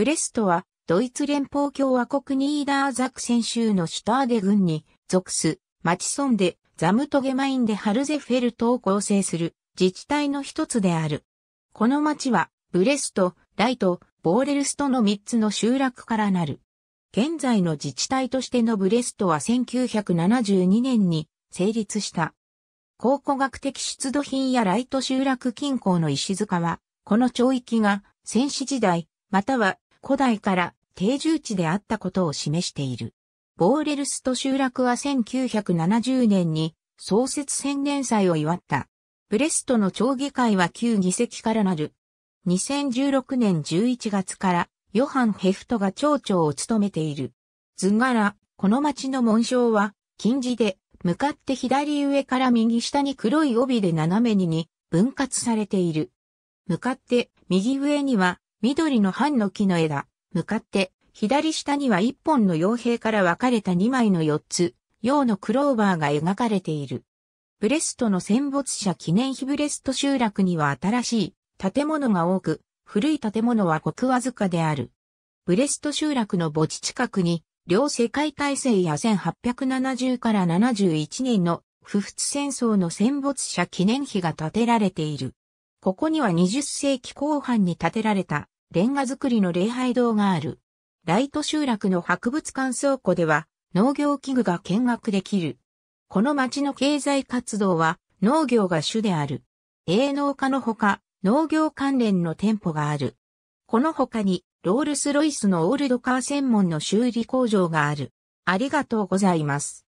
ブレストは、ドイツ連邦共和国ニーダーザクセン州のシュターデ郡に属す、マチソンで、ザムトゲマインでハルゼフェルトを構成する自治体の一つである。この町は、ブレスト、ライト、ボーレルストの3つの集落からなる。現在の自治体としてのブレストは1972年に成立した。考古学的出土品やライト集落近郊の石塚は、この町域が戦死時代、または古代から定住地であったことを示している。ボーレルスト集落は1970年に創設宣年祭を祝った。ブレストの町議会は旧議席からなる。2016年11月からヨハン・ヘフトが町長を務めている。図柄、この町の紋章は金字で向かって左上から右下に黒い帯で斜めにに分割されている。向かって右上には緑の半の木の枝、向かって、左下には一本の傭兵から分かれた二枚の四つ、洋のクローバーが描かれている。ブレストの戦没者記念碑ブレスト集落には新しい建物が多く、古い建物はごくわずかである。ブレスト集落の墓地近くに、両世界大戦や1870から71年の不仏戦争の戦没者記念碑が建てられている。ここには20世紀後半に建てられたレンガ造りの礼拝堂がある。ライト集落の博物館倉庫では農業器具が見学できる。この町の経済活動は農業が主である。営農家のほか農業関連の店舗がある。この他にロールスロイスのオールドカー専門の修理工場がある。ありがとうございます。